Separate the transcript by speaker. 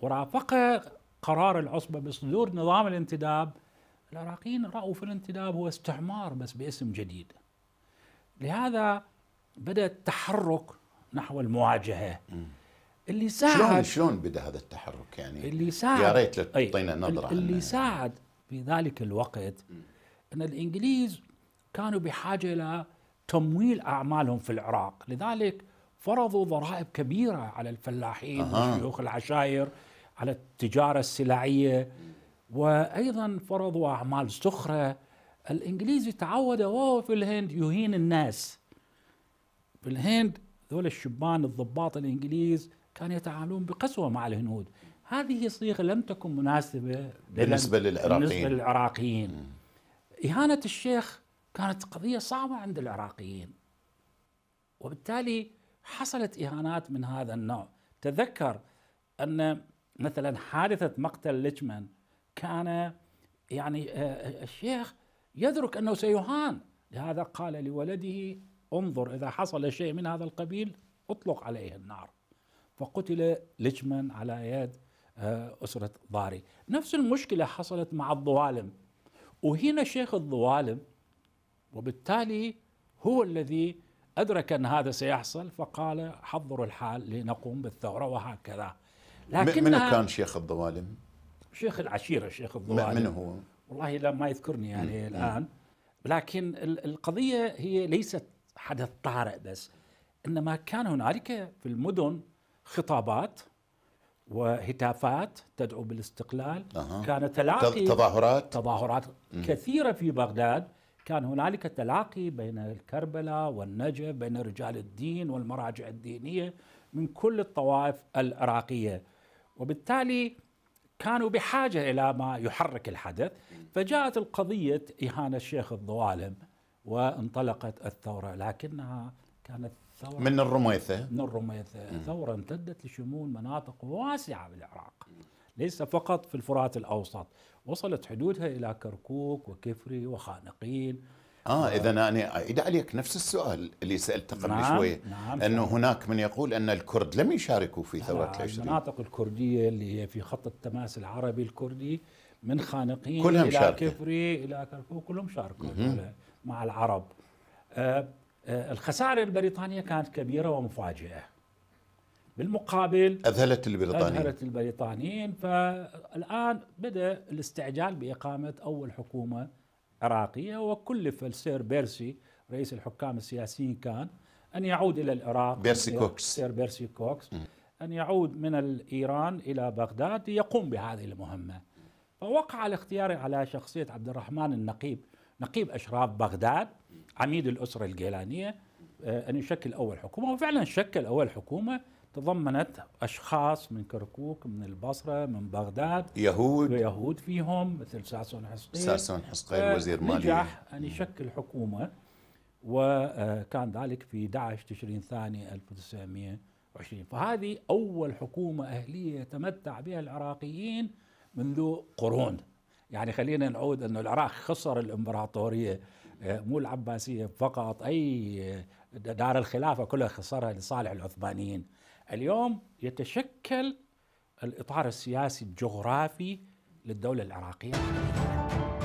Speaker 1: ورافق قرار العصبة بصدور نظام الانتداب العراقيين رأوا في الانتداب هو استعمار بس باسم جديد لهذا بدأ التحرك نحو المواجهة اللي ساعد شلون شلون بدا هذا التحرك يعني اللي ساعد يا ريت تعطينا نظره اللي ساعد في ذلك الوقت ان الانجليز كانوا بحاجه الى تمويل اعمالهم في العراق لذلك فرضوا ضرائب كبيره على الفلاحين أه. وشيوخ العشائر على التجارة السلعية وأيضا فرضوا أعمال سخرة الإنجليزي تعود وهو في الهند يهين الناس في الهند ذول الشبان الضباط الإنجليز كانوا يتعاملون بقسوة مع الهنود هذه صيغة لم تكن مناسبة بالنسبة للعراقيين بالنسبة للعراقيين إهانة الشيخ كانت قضية صعبة عند العراقيين وبالتالي حصلت إهانات من هذا النوع تذكر أن مثلا حادثة مقتل ليتشمان كان يعني آه، آه، الشيخ يدرك أنه سيهان لهذا قال لولده انظر إذا حصل شيء من هذا القبيل اطلق عليه النار فقتل ليتشمان على يد آه، أسرة ضاري نفس المشكلة حصلت مع الظوالم وهنا شيخ الظوالم وبالتالي هو الذي أدرك أن هذا سيحصل فقال حضروا الحال لنقوم بالثورة وهكذا
Speaker 2: لكن من كان
Speaker 1: شيخ الظوالم؟ شيخ العشيره شيخ الظوالم من هو؟ والله لا ما يذكرني يعني مم. الان لكن القضيه هي ليست حدث طارئ بس انما كان هنالك في المدن خطابات وهتافات تدعو بالاستقلال أه. كان تلاقي تظاهرات تظاهرات كثيره في بغداد كان هنالك تلاقي بين الكربلاء والنجف بين رجال الدين والمراجع الدينيه من كل الطوائف العراقيه وبالتالي كانوا بحاجة إلى ما يحرك الحدث فجاءت القضية إهانة الشيخ الظوالم وانطلقت الثورة لكنها كانت ثورة من الرميثة من الرميثة ثورة امتدت لشمول مناطق واسعة بالعراق ليس فقط في الفرات الأوسط وصلت حدودها إلى كركوك وكفري وخانقين اه اذا انا اعيد عليك نفس السؤال اللي سالته قبل نعم شوي نعم انه هناك من يقول ان الكرد لم يشاركوا في ثوره العشرين المناطق الكرديه اللي هي في خط التماس العربي الكردي من خانقين كلهم الى شاركة. كفري الى كركوك كلهم شاركوا مع العرب آه، آه، الخسائر البريطانيه كانت كبيره ومفاجئه بالمقابل اذهلت البريطانيين اذهلت البريطانيين فالان بدا الاستعجال باقامه اول حكومه عراقية وكلف السير بيرسي رئيس الحكام السياسيين كان أن يعود إلى العراق بيرسي كوكس سير بيرسي كوكس أن يعود من إيران إلى بغداد يقوم بهذه المهمة فوقع الاختيار على شخصية عبد الرحمن النقيب نقيب أشراف بغداد عميد الأسرة الجيلانية آه، أن يشكل أول حكومة وفعلا شكل أول حكومة تضمنت أشخاص من كركوك من البصرة من بغداد يهود يهود فيهم مثل ساسون حسقيل ساسون حسقيل آه، وزير مالية نجح أن يشكل حكومة وكان آه، ذلك في 11 تشرين الثاني 1920 فهذه أول حكومة أهلية يتمتع بها العراقيين منذ قرون يعني خلينا نعود انه العراق خسر الإمبراطورية آه، مو العباسية فقط أي دار الخلافة كلها خسرها لصالح العثمانيين اليوم يتشكل الاطار السياسي الجغرافي للدوله العراقيه